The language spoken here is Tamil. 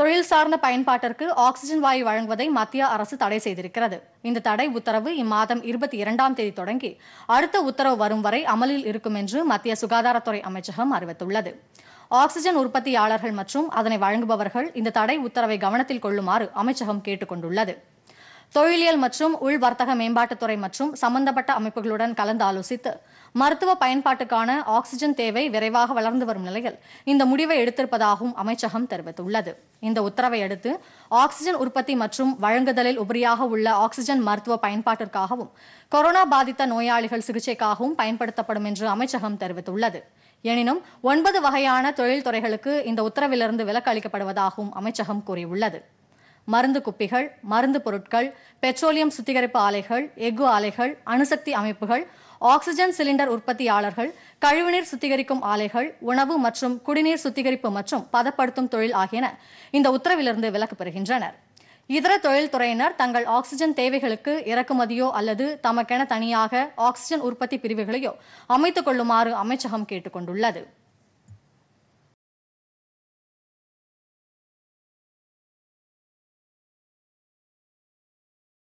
தொழில் சார்ந்த பயன்பாட்டிற்கு ஆக்சிஜன் வாயு வழங்குவதை மத்திய அரசு தடை செய்திருக்கிறது இந்த தடை உத்தரவு இம்மாதம் இருபத்தி இரண்டாம் தேதி தொடங்கி அடுத்த உத்தரவு வரும் வரை அமலில் இருக்கும் என்று மத்திய சுகாதாரத்துறை அமைச்சகம் அறிவித்துள்ளது ஆக்சிஜன் உற்பத்தியாளர்கள் மற்றும் அதனை வழங்குபவர்கள் இந்த தடை உத்தரவை கவனத்தில் கொள்ளுமாறு அமைச்சகம் கொண்டுள்ளது தொழிலியல் மற்றும் உள் வர்த்தக மேம்பாட்டுத்துறை மற்றும் சம்பந்தப்பட்ட அமைப்புகளுடன் கலந்து ஆலோசித்து மருத்துவ பயன்பாட்டுக்கான ஆக்சிஜன் தேவை விரைவாக வளர்ந்து வரும் நிலையில் இந்த முடிவை எடுத்திருப்பதாகவும் அமைச்சகம் தெரிவித்துள்ளது இந்த உத்தரவை அடுத்து ஆக்சிஜன் உற்பத்தி மற்றும் வழங்குதலில் உபரியாக உள்ள ஆக்சிஜன் மருத்துவ பயன்பாட்டிற்காகவும் கொரோனா பாதித்த நோயாளிகள் சிகிச்சைக்காகவும் பயன்படுத்தப்படும் என்று அமைச்சகம் தெரிவித்துள்ளது எனினும் ஒன்பது வகையான தொழில் துறைகளுக்கு இந்த உத்தரவிலிருந்து விலக்கு அளிக்கப்படுவதாகவும் அமைச்சகம் கூறியுள்ளது மருந்து குப்பிகள் மருந்து பொருட்கள் பெட்ரோலியம் சுத்திகரிப்பு ஆலைகள் எஃகு ஆலைகள் அணுசக்தி அமைப்புகள் ஆக்சிஜன் சிலிண்டர் உற்பத்தியாளர்கள் கழிவுநீர் சுத்திகரிக்கும் ஆலைகள் உணவு மற்றும் குடிநீர் சுத்திகரிப்பு மற்றும் பதப்படுத்தும் தொழில் ஆகியன இந்த உத்தரவிலிருந்து விலக்கு பெறுகின்றனர் இதர தொழில்துறையினர் தங்கள் ஆக்சிஜன் தேவைகளுக்கு இறக்குமதியோ அல்லது தமக்கென தனியாக ஆக்சிஜன் உற்பத்தி பிரிவுகளையோ அமைத்துக் கொள்ளுமாறு அமைச்சகம் கொண்டுள்ளது